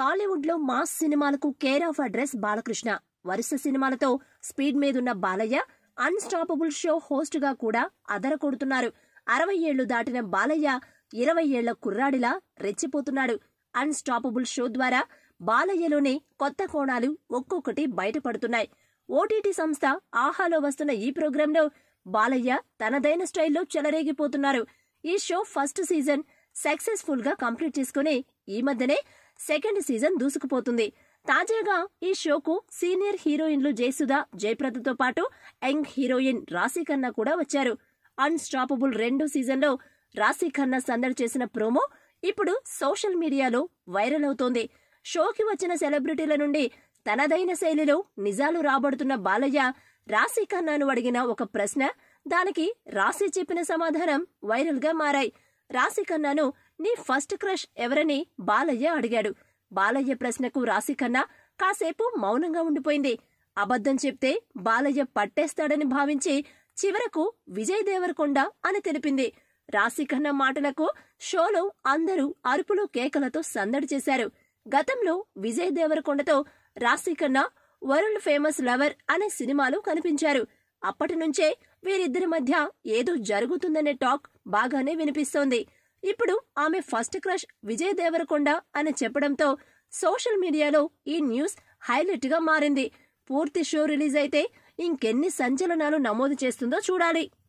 టాలీవుడ్లో మాస్ సినిమాలకు care of address Balakrishna వరుస సినిమాలతో స్పీడ్ మీదున్న బాలయ్య అన్స్టాపబుల్ షో హోస్ట్గా కూడా అదర కొడుతున్నారు అరవై ఏళ్లు దాటిన బాలయ్య ఇరవై ఏళ్ల కుర్రాడిలా రెచ్చిపోతున్నాడు అన్స్టాపబుల్ షో ద్వారా బాలయ్యలోనే కొత్త కోణాలు ఒక్కొక్కటి బయటపడుతున్నాయి ఓటీటీ సంస్థ ఆహాలో వస్తున్న ఈ ప్రోగ్రాంలో బాలయ్య తనదైన స్టైల్లో చెలరేగిపోతున్నారు ఈ షో ఫస్ట్ సీజన్ సక్సెస్ఫుల్ గా కంప్లీట్ చేసుకుని ఈ మధ్యనే సెకండ్ సీజన్ దూసుకుపోతుంది తాజాగా ఈ షోకు సీనియర్ హీరోయిన్లు జయసుధ జయప్రదతో పాటు యంగ్ హీరోయిన్ రాశి ఖన్నా కూడా వచ్చారు అన్స్టాపబుల్ రెండో సీజన్లో రాశి ఖన్నా సందడి చేసిన ప్రోమో ఇప్పుడు సోషల్ మీడియాలో వైరల్ అవుతోంది షోకి వచ్చిన సెలబ్రిటీల నుండి తనదైన శైలిలో నిజాలు రాబడుతున్న బాలయ్య రాశి ఖన్నాను అడిగిన ఒక ప్రశ్న దానికి రాశి చెప్పిన సమాధానం వైరల్గా మారాయి రాశి ఖన్నాను నీ ఫస్ట్ క్రష్ ఎవరని బాలయ్య అడిగాడు బాలయ్య ప్రశ్నకు రాశి కన్నా కాసేపు మౌనంగా ఉండిపోయింది అబద్ధం చెప్తే బాలయ్య పట్టేస్తాడని భావించి చివరకు విజయ్ దేవరకొండ అని తెలిపింది రాశిఖన్న మాటలకు షోలో అందరూ అరుపులు కేకలతో సందడి చేశారు గతంలో విజయ్ దేవరకొండతో రాశిఖన్న వరల్డ్ ఫేమస్ లవర్ అనే సినిమాలు కనిపించారు అప్పటి నుంచే వీరిద్దరి మధ్య ఏదో జరుగుతుందనే టాక్ బాగానే వినిపిస్తోంది ఇప్పుడు ఆమె ఫస్ట్ క్రష్ విజయ్ దేవరకొండ అని చెప్పడంతో సోషల్ మీడియాలో ఈ న్యూస్ హైలైట్గా మారింది పూర్తి షో రిలీజ్ అయితే ఇంకెన్ని సంచలనాలు నమోదు చేస్తుందో చూడాలి